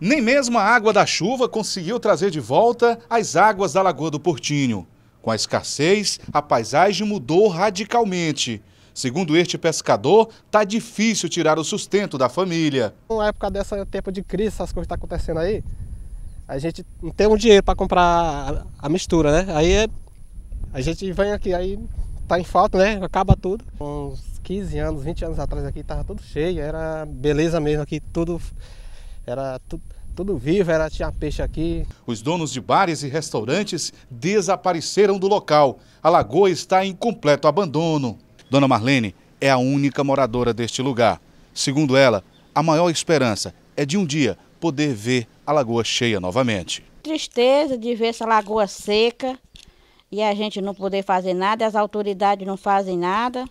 Nem mesmo a água da chuva conseguiu trazer de volta as águas da Lagoa do Portinho. Com a escassez, a paisagem mudou radicalmente. Segundo este pescador, tá difícil tirar o sustento da família. Na época dessa tempo de crise, essas coisas estão tá acontecendo aí, a gente não tem um dinheiro para comprar a mistura, né? Aí é, a gente vem aqui, aí tá em falta, né? Acaba tudo. Uns 15 anos, 20 anos atrás aqui tava tudo cheio, era beleza mesmo aqui, tudo era tudo, tudo vivo, era, tinha peixe aqui. Os donos de bares e restaurantes desapareceram do local. A lagoa está em completo abandono. Dona Marlene é a única moradora deste lugar. Segundo ela, a maior esperança é de um dia poder ver a lagoa cheia novamente. Tristeza de ver essa lagoa seca e a gente não poder fazer nada, as autoridades não fazem nada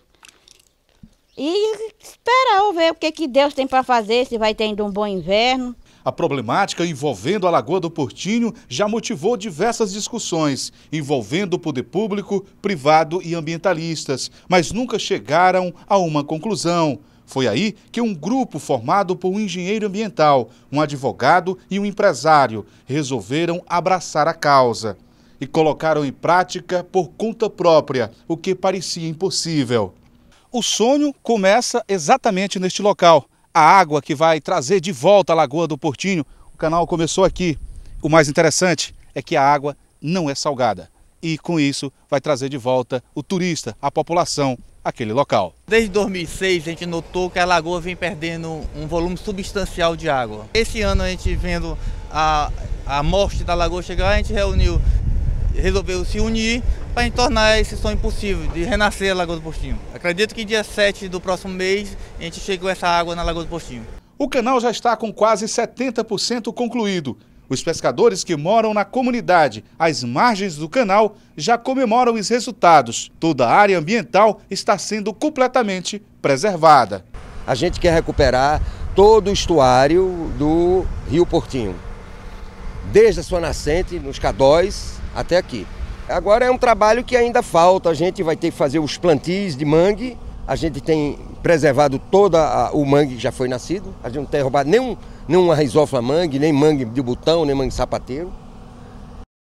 e esperar ver o que, que Deus tem para fazer, se vai tendo um bom inverno. A problemática envolvendo a Lagoa do Portinho já motivou diversas discussões, envolvendo o poder público, privado e ambientalistas, mas nunca chegaram a uma conclusão. Foi aí que um grupo formado por um engenheiro ambiental, um advogado e um empresário resolveram abraçar a causa e colocaram em prática por conta própria o que parecia impossível o sonho começa exatamente neste local. A água que vai trazer de volta a Lagoa do Portinho. O canal começou aqui. O mais interessante é que a água não é salgada. E com isso vai trazer de volta o turista, a população, aquele local. Desde 2006 a gente notou que a lagoa vem perdendo um volume substancial de água. Esse ano a gente vendo a, a morte da lagoa chegar, a gente reuniu, resolveu se unir para a gente tornar esse sonho possível, de renascer a Lagoa do Postinho. Acredito que dia 7 do próximo mês a gente chega com essa água na Lagoa do Postinho. O canal já está com quase 70% concluído. Os pescadores que moram na comunidade às margens do canal já comemoram os resultados. Toda a área ambiental está sendo completamente preservada. A gente quer recuperar todo o estuário do Rio Portinho, desde a sua nascente, nos Cadóis, até aqui. Agora é um trabalho que ainda falta, a gente vai ter que fazer os plantis de mangue, a gente tem preservado todo o mangue que já foi nascido, a gente não tem roubado nenhum, nenhuma risófila mangue, nem mangue de botão, nem mangue sapateiro.